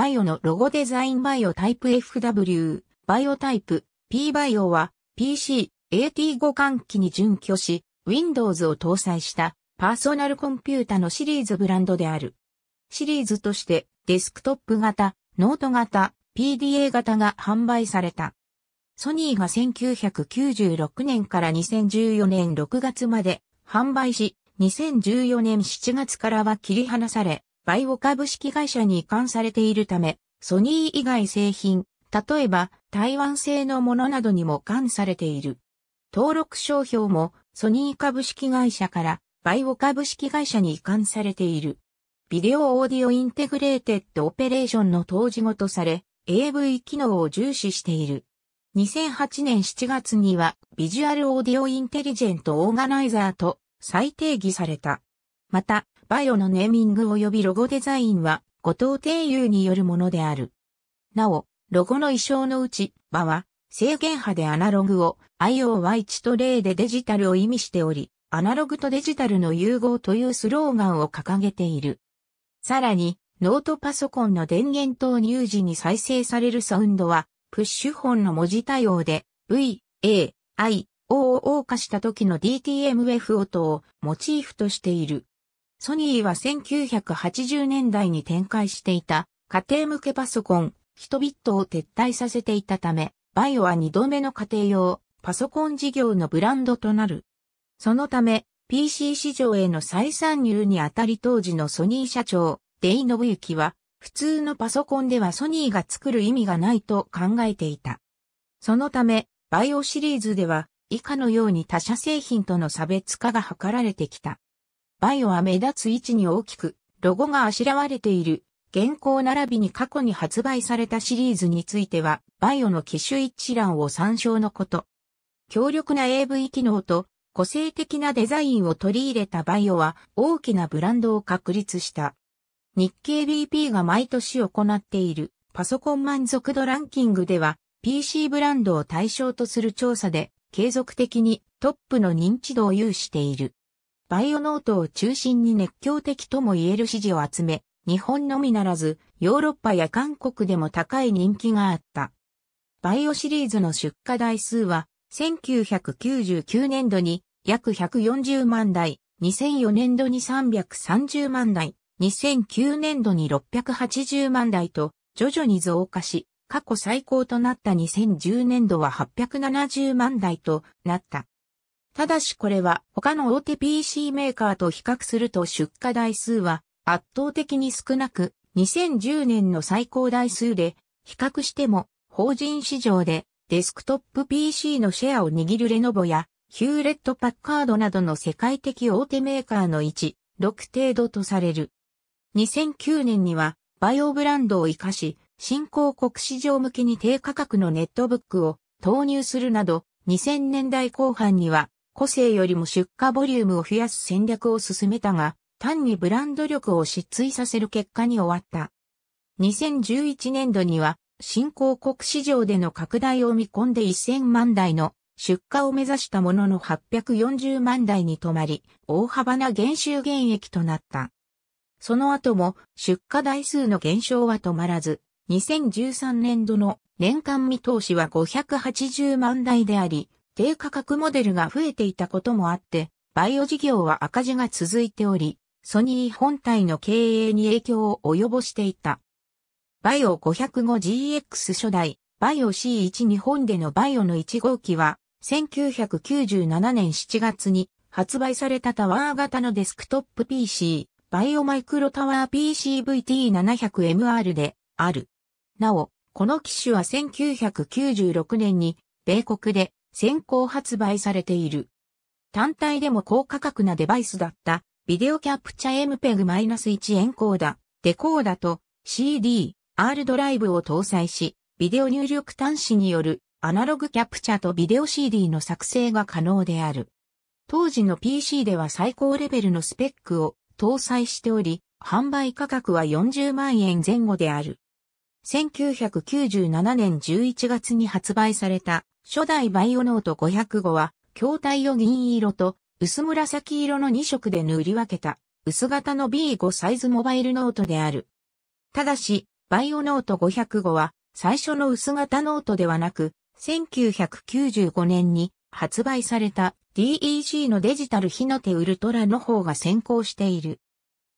バイオのロゴデザインバイオタイプ FW、バイオタイプ P バイオは PC、AT 互換機に準拠し、Windows を搭載したパーソナルコンピュータのシリーズブランドである。シリーズとしてデスクトップ型、ノート型、PDA 型が販売された。ソニーが1996年から2014年6月まで販売し、2014年7月からは切り離され、バイオ株式会社に移管されているため、ソニー以外製品、例えば台湾製のものなどにも関されている。登録商標もソニー株式会社からバイオ株式会社に移管されている。ビデオオーディオインテグレーテッドオペレーションの当事ごとされ、AV 機能を重視している。2008年7月にはビジュアルオーディオインテリジェントオーガナイザーと再定義された。また、バイオのネーミング及びロゴデザインは、後藤定友によるものである。なお、ロゴの衣装のうち、場は、制限波でアナログを、IOY1 と0でデジタルを意味しており、アナログとデジタルの融合というスローガンを掲げている。さらに、ノートパソコンの電源投入時に再生されるサウンドは、プッシュ本の文字対応で、V、A、I、O を謳歌した時の DTMF 音をモチーフとしている。ソニーは1980年代に展開していた家庭向けパソコン、ヒトビットを撤退させていたため、バイオは2度目の家庭用パソコン事業のブランドとなる。そのため、PC 市場への再参入にあたり当時のソニー社長、デイノブユキは、普通のパソコンではソニーが作る意味がないと考えていた。そのため、バイオシリーズでは、以下のように他社製品との差別化が図られてきた。バイオは目立つ位置に大きく、ロゴがあしらわれている。現行並びに過去に発売されたシリーズについては、バイオの機種一覧を参照のこと。強力な AV 機能と個性的なデザインを取り入れたバイオは大きなブランドを確立した。日経 BP が毎年行っているパソコン満足度ランキングでは PC ブランドを対象とする調査で継続的にトップの認知度を有している。バイオノートを中心に熱狂的とも言える支持を集め、日本のみならず、ヨーロッパや韓国でも高い人気があった。バイオシリーズの出荷台数は、1999年度に約140万台、2004年度に330万台、2009年度に680万台と、徐々に増加し、過去最高となった2010年度は870万台となった。ただしこれは他の大手 PC メーカーと比較すると出荷台数は圧倒的に少なく、2010年の最高台数で比較しても法人市場でデスクトップ PC のシェアを握るレノボやヒューレット・パッカードなどの世界的大手メーカーの1、6程度とされる。2009年にはバイオブランドを活かし、新興国市場向けに低価格のネットブックを投入するなど、2000年代後半には個性よりも出荷ボリュームを増やす戦略を進めたが、単にブランド力を失墜させる結果に終わった。2011年度には、新興国市場での拡大を見込んで1000万台の出荷を目指したものの840万台に止まり、大幅な減収減益となった。その後も出荷台数の減少は止まらず、2013年度の年間見通しは580万台であり、低価格モデルが増えていたこともあって、バイオ事業は赤字が続いており、ソニー本体の経営に影響を及ぼしていた。バイオ 505GX 初代、バイオ C1 日本でのバイオの1号機は、1997年7月に発売されたタワー型のデスクトップ PC、バイオマイクロタワー PCVT700MR である。なお、この機種は1996年に米国で先行発売されている。単体でも高価格なデバイスだったビデオキャプチャ MPEG-1 エンコーダ、デコーダと CD、R ドライブを搭載し、ビデオ入力端子によるアナログキャプチャとビデオ CD の作成が可能である。当時の PC では最高レベルのスペックを搭載しており、販売価格は40万円前後である。1997年11月に発売された初代バイオノート505は、筐体を銀色と薄紫色の2色で塗り分けた、薄型の B5 サイズモバイルノートである。ただし、バイオノート505は、最初の薄型ノートではなく、1995年に発売された DEG のデジタル火の手ウルトラの方が先行している。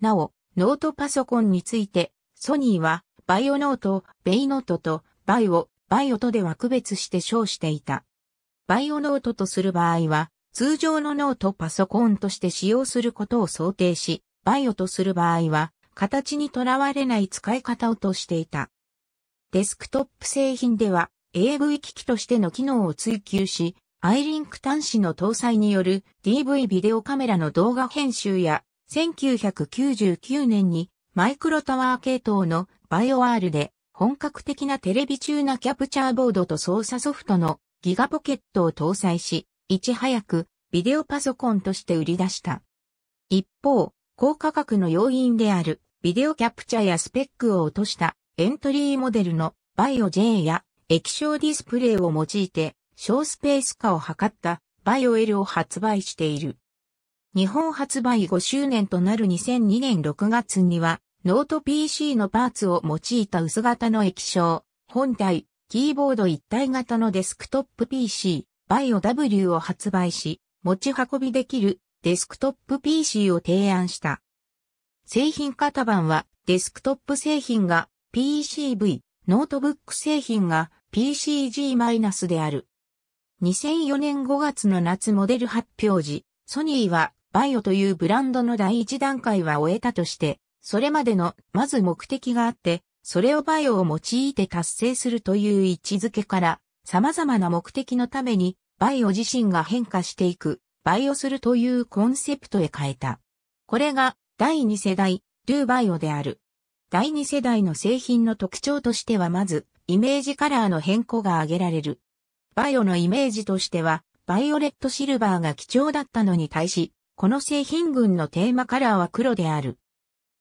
なお、ノートパソコンについて、ソニーは、バイオノート、ベイノートと、バイオ、バイオとでは区別して称していた。バイオノートとする場合は、通常のノートパソコンとして使用することを想定し、バイオとする場合は、形にとらわれない使い方をとしていた。デスクトップ製品では AV 機器としての機能を追求し、アイリンク端子の搭載による DV ビデオカメラの動画編集や、1999年にマイクロタワー系統のバイオ R ールで本格的なテレビ中なキャプチャーボードと操作ソフトのギガポケットを搭載し、いち早くビデオパソコンとして売り出した。一方、高価格の要因であるビデオキャプチャーやスペックを落としたエントリーモデルのバイオ J や液晶ディスプレイを用いて小スペース化を図ったバイオ L を発売している。日本発売5周年となる2002年6月にはノート PC のパーツを用いた薄型の液晶、本体、キーボード一体型のデスクトップ PC、バイオ W を発売し、持ち運びできるデスクトップ PC を提案した。製品型番はデスクトップ製品が PCV、ノートブック製品が PCG- である。2004年5月の夏モデル発表時、ソニーはバイオというブランドの第一段階は終えたとして、それまでの、まず目的があって、それをバイオを用いて達成するという位置づけから、様々な目的のために、バイオ自身が変化していく、バイオするというコンセプトへ変えた。これが、第2世代、ドゥバイオである。第2世代の製品の特徴としてはまず、イメージカラーの変更が挙げられる。バイオのイメージとしては、バイオレットシルバーが貴重だったのに対し、この製品群のテーマカラーは黒である。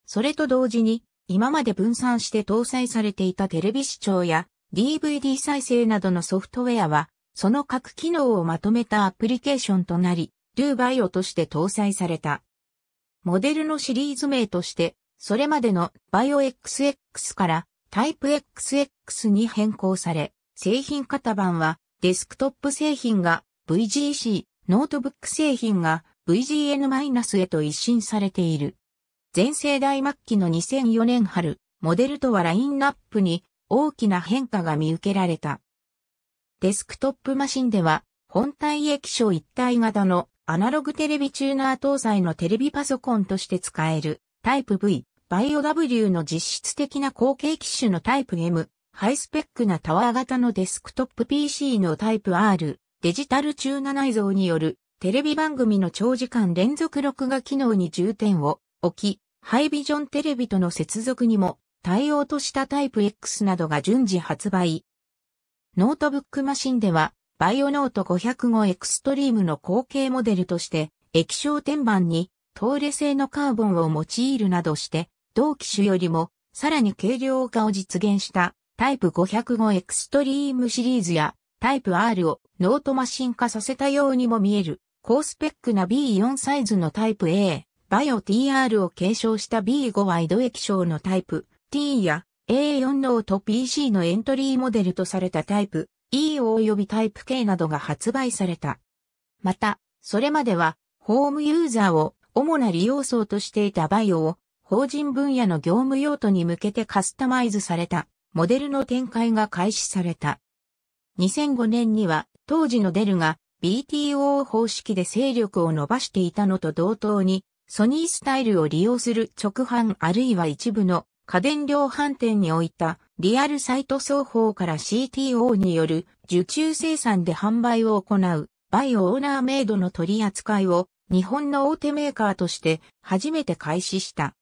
それと同時に、今まで分散して搭載されていたテレビ視聴や DVD 再生などのソフトウェアは、その各機能をまとめたアプリケーションとなり、ドゥーバイオとして搭載された。モデルのシリーズ名として、それまでのバイオ XX からタイプ XX に変更され、製品型番はデスクトップ製品が VGC、ノートブック製品が VGN- へと一新されている。全盛大末期の2004年春、モデルとはラインナップに大きな変化が見受けられた。デスクトップマシンでは、本体液晶一体型のアナログテレビチューナー搭載のテレビパソコンとして使えるタイプ V、バイオ W の実質的な後継機種のタイプ M、ハイスペックなタワー型のデスクトップ PC のタイプ R、デジタルチューナ内蔵によるテレビ番組の長時間連続録画機能に重点を置き、ハイビジョンテレビとの接続にも対応としたタイプ X などが順次発売。ノートブックマシンでは、バイオノート505エクストリームの後継モデルとして、液晶天板にトーレ製のカーボンを用いるなどして、同機種よりもさらに軽量化を実現したタイプ505エクストリームシリーズやタイプ R をノートマシン化させたようにも見える高スペックな B4 サイズのタイプ A バイオ TR を継承した B5 ワイド液晶のタイプ T や A4 ノート PC のエントリーモデルとされたタイプ E 及びタイプ K などが発売された。また、それまでは、ホームユーザーを主な利用層としていたバイオを、法人分野の業務用途に向けてカスタマイズされた、モデルの展開が開始された。2005年には、当時のデルが BTO 方式で勢力を伸ばしていたのと同等に、ソニースタイルを利用する直販あるいは一部の家電量販店においたリアルサイト双方から CTO による受注生産で販売を行うバイオオーナーメイドの取り扱いを日本の大手メーカーとして初めて開始した。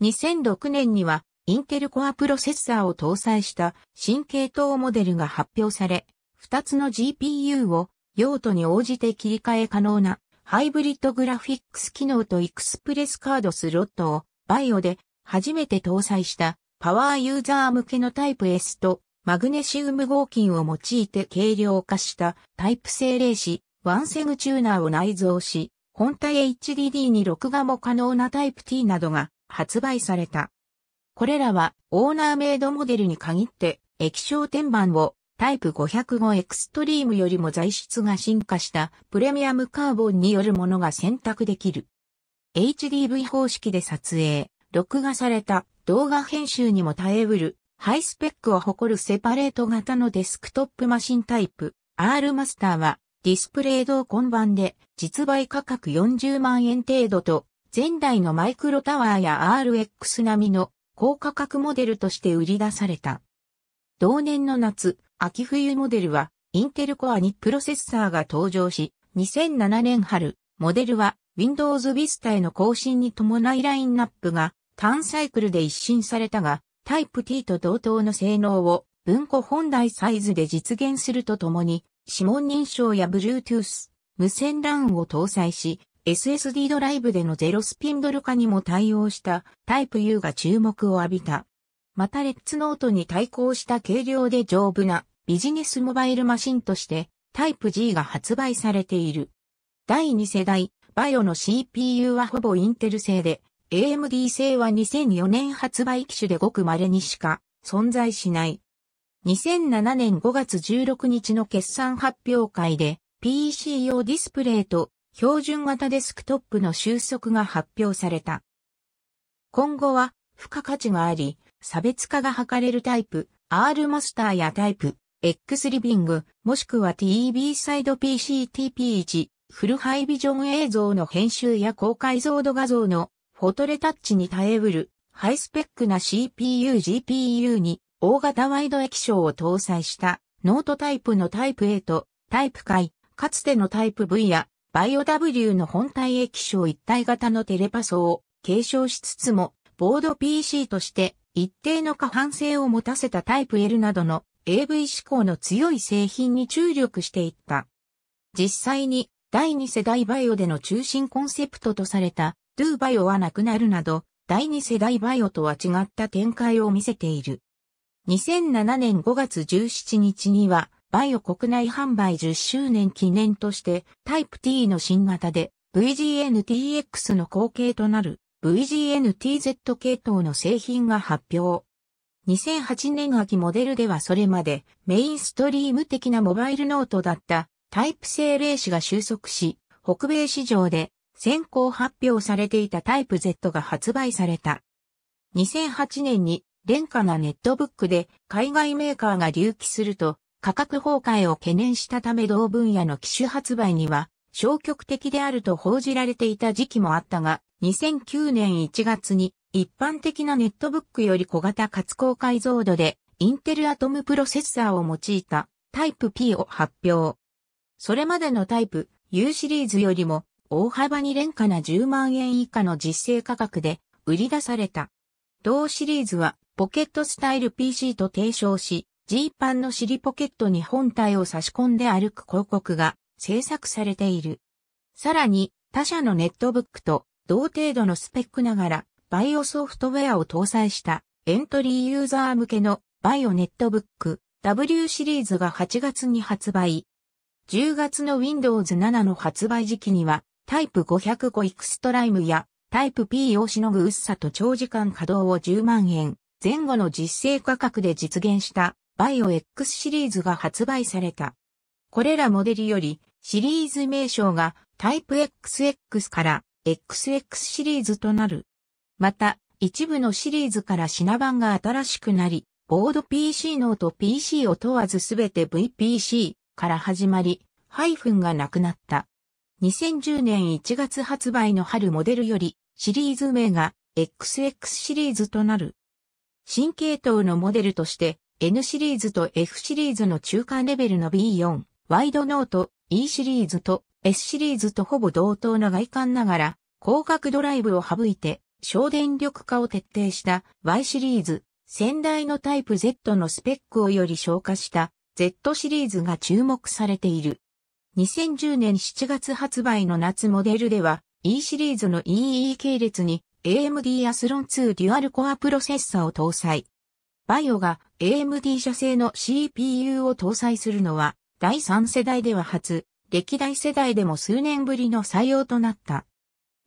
2006年にはインテルコアプロセッサーを搭載した新系統モデルが発表され、2つの GPU を用途に応じて切り替え可能なハイブリッドグラフィックス機能とエクスプレスカードスロットをバイオで初めて搭載したパワーユーザー向けのタイプ S とマグネシウム合金を用いて軽量化したタイプ精霊子ワンセグチューナーを内蔵し、本体 HDD に録画も可能なタイプ T などが発売された。これらはオーナーメイドモデルに限って液晶天板をタイプ505エクストリームよりも材質が進化したプレミアムカーボンによるものが選択できる。HDV 方式で撮影、録画された動画編集にも耐えうるハイスペックを誇るセパレート型のデスクトップマシンタイプ R マスターはディスプレイ同梱版で実売価格40万円程度と前代のマイクロタワーや RX 並みの高価格モデルとして売り出された。同年の夏、秋冬モデルは、インテルコアにプロセッサーが登場し、2007年春、モデルは Windows Vista への更新に伴いラインナップが単サイクルで一新されたが、Type T と同等の性能を文庫本来サイズで実現するとともに、指紋認証や Bluetooth、無線 LAN を搭載し、SSD ドライブでのゼロスピンドル化にも対応した Type U が注目を浴びた。またレッツノートに対抗した軽量で丈夫なビジネスモバイルマシンとしてタイプ G が発売されている。第2世代バイオの CPU はほぼインテル製で AMD 製は2004年発売機種でごく稀にしか存在しない。2007年5月16日の決算発表会で PC 用ディスプレイと標準型デスクトップの収束が発表された。今後は付加価値があり、差別化が図れるタイプ、R マスターやタイプ、X リビング、もしくは t b サイド PCTP1、フルハイビジョン映像の編集や高解像度画像のフォトレタッチに耐えうる、ハイスペックな CPU、GPU に大型ワイド液晶を搭載したノートタイプのタイプ A とタイプ解、かつてのタイプ V やバイオ W の本体液晶一体型のテレパソを継承しつつも、ボード PC として一定の過半性を持たせたタイプ L などの AV 志向の強い製品に注力していった。実際に第2世代バイオでの中心コンセプトとされた Do バイオはなくなるなど、第2世代バイオとは違った展開を見せている。2007年5月17日には、バイオ国内販売10周年記念として、タイプ T の新型で VGNTX の後継となる VGNTZ 系統の製品が発表。2008年秋モデルではそれまでメインストリーム的なモバイルノートだったタイプ製霊子が収束し、北米市場で先行発表されていたタイプ Z が発売された。2008年に廉価なネットブックで海外メーカーが隆起すると価格崩壊を懸念したため同分野の機種発売には消極的であると報じられていた時期もあったが、2009年1月に一般的なネットブックより小型かつ高解像度でインテルアトムプロセッサーを用いたタイプ P を発表。それまでのタイプ U シリーズよりも大幅に廉価な10万円以下の実勢価格で売り出された。同シリーズはポケットスタイル PC と提唱し、G パンの尻ポケットに本体を差し込んで歩く広告が制作されている。さらに他社のネットブックと同程度のスペックながら、バイオソフトウェアを搭載したエントリーユーザー向けのバイオネットブック W シリーズが8月に発売。10月の Windows 7の発売時期には、タイプ505エクストライムやタイプ P をしのぐ薄さと長時間稼働を10万円前後の実勢価格で実現したバイオ X シリーズが発売された。これらモデルよりシリーズ名称がタイプ XX から XX シリーズとなる。また、一部のシリーズから品番が新しくなり、ボード PC ノート PC を問わずすべて VPC から始まり、ハイフンがなくなった。2010年1月発売の春モデルより、シリーズ名が XX シリーズとなる。新系統のモデルとして、N シリーズと F シリーズの中間レベルの B4、ワイドノート、E シリーズと S シリーズとほぼ同等な外観ながら、広角ドライブを省いて、省電力化を徹底した Y シリーズ、先代のタイプ Z のスペックをより消化した Z シリーズが注目されている。2010年7月発売の夏モデルでは E シリーズの EE 系列に AMD アスロン2デュアルコアプロセッサを搭載。バイオが AMD 社製の CPU を搭載するのは第3世代では初、歴代世代でも数年ぶりの採用となった。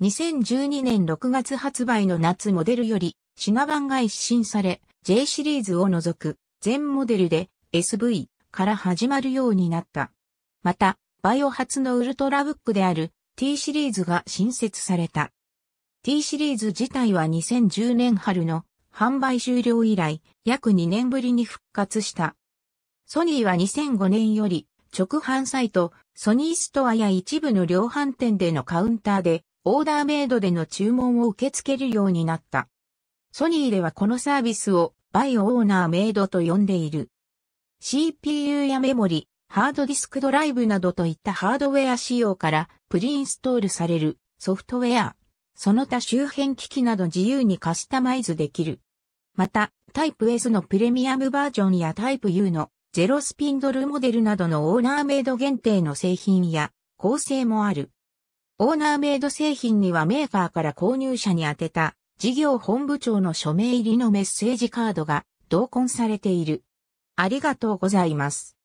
2012年6月発売の夏モデルより、品番が一新され、J シリーズを除く全モデルで SV から始まるようになった。また、バイオ初のウルトラブックである T シリーズが新設された。T シリーズ自体は2010年春の販売終了以来約2年ぶりに復活した。ソニーは2005年より直販サイト、ソニーストアや一部の量販店でのカウンターで、オーダーメイドでの注文を受け付けるようになった。ソニーではこのサービスをバイオオーナーメイドと呼んでいる。CPU やメモリ、ハードディスクドライブなどといったハードウェア仕様からプリインストールされるソフトウェア、その他周辺機器など自由にカスタマイズできる。また、タイプ S のプレミアムバージョンやタイプ U のゼロスピンドルモデルなどのオーナーメイド限定の製品や構成もある。オーナーメイド製品にはメーカーから購入者に宛てた事業本部長の署名入りのメッセージカードが同梱されている。ありがとうございます。